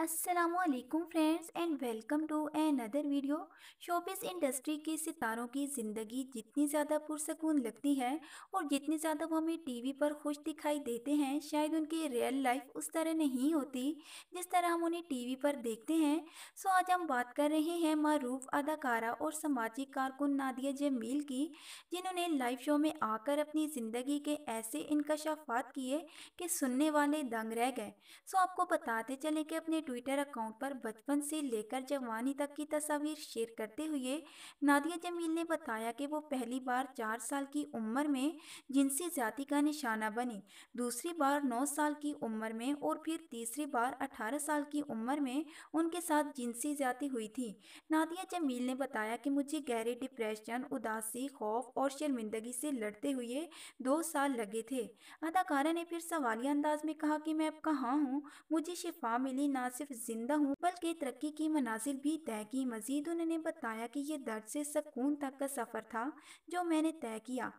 Aslam friends and welcome to another video showbiz industry के सितारों की ज़िंदगी जितनी ज़्यादा पुरसकून लगती है और जितनी ज़्यादा वो हमें टीवी पर खुश दिखाई देते हैं शायद उनकी रियल लाइफ उस तरह नहीं होती जिस तरह हम उन्हें टीवी पर देखते हैं सो आज हम बात कर रहे हैं मरूफ अदाकारा और सामाजिक कारकुन नादिया जमील की जिन्होंने लाइव शो में आकर अपनी ज़िंदगी के ऐसे इनकशाफात किए कि सुनने वाले दंग रह गए सो आपको बताते चले कि अपने ट्विटर अकाउंट पर बचपन से लेकर जवानी तक की तस्वीर शेयर करते हुए नादिया जमील ने बताया कि वो पहली बार चार साल की उम्र में जिनसी जाति का निशाना बनी दूसरी बार नौ साल की उम्र में और फिर तीसरी बार अठारह साल की उम्र में उनके साथ जिनसी जाति हुई थी नादिया जमील ने बताया कि मुझे गहरे डिप्रेशन उदासी खौफ और शर्मिंदगी से लड़ते हुए दो साल लगे थे अदाकारा ने फिर सवालिया अंदाज में कहा कि मैं अब कहाँ हूँ मुझे शिफा मिली ना सिर्फ जिंदा हूँ बल्कि तरक्की की मनाजिल भी तय की मजीद उन्होंने बताया कि यह दर्द से सकून तक का सफ़र था जो मैंने तय किया